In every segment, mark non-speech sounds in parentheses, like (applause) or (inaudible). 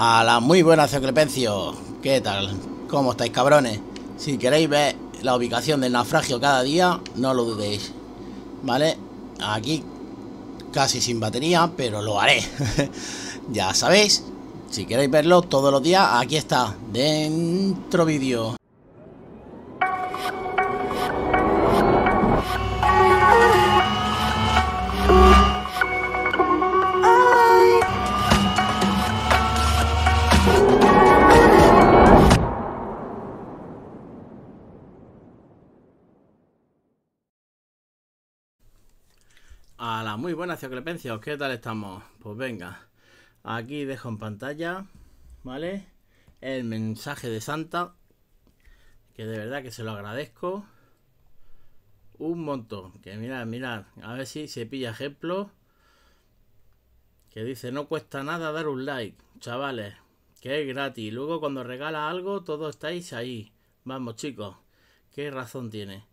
A la muy buena Ceclepencio. ¿Qué tal? ¿Cómo estáis, cabrones? Si queréis ver la ubicación del naufragio cada día, no lo dudéis. ¿Vale? Aquí casi sin batería, pero lo haré. (laughs) ya sabéis, si queréis verlo todos los días, aquí está, dentro vídeo. A la muy buena Cioclepencio, ¿qué tal estamos? Pues venga, aquí dejo en pantalla, ¿vale? El mensaje de Santa, que de verdad que se lo agradezco un montón. Que mirad, mirad, a ver si se pilla ejemplo. Que dice, no cuesta nada dar un like, chavales, que es gratis. Luego cuando regala algo, todos estáis ahí. Vamos chicos, ¿qué razón tiene?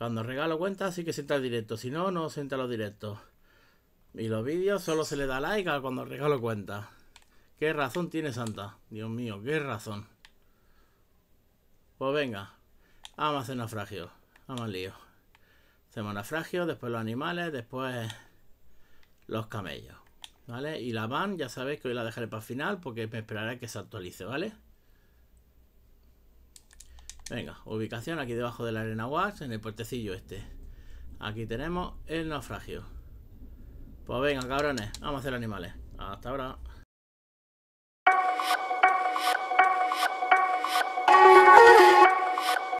Cuando regalo cuenta sí que sienta el directo, si no, no sienta los directos. Y los vídeos solo se le da like cuando regalo cuenta. ¿Qué razón tiene Santa? Dios mío, qué razón. Pues venga, vamos a hacer naufragio. Vamos al lío. Hacemos naufragio, después los animales, después los camellos. ¿Vale? Y la van, ya sabéis que hoy la dejaré para el final porque me esperaré que se actualice, ¿vale? vale Venga, ubicación aquí debajo de la arena Wax, en el puertecillo este. Aquí tenemos el naufragio. Pues venga, cabrones, vamos a hacer animales. Hasta ahora.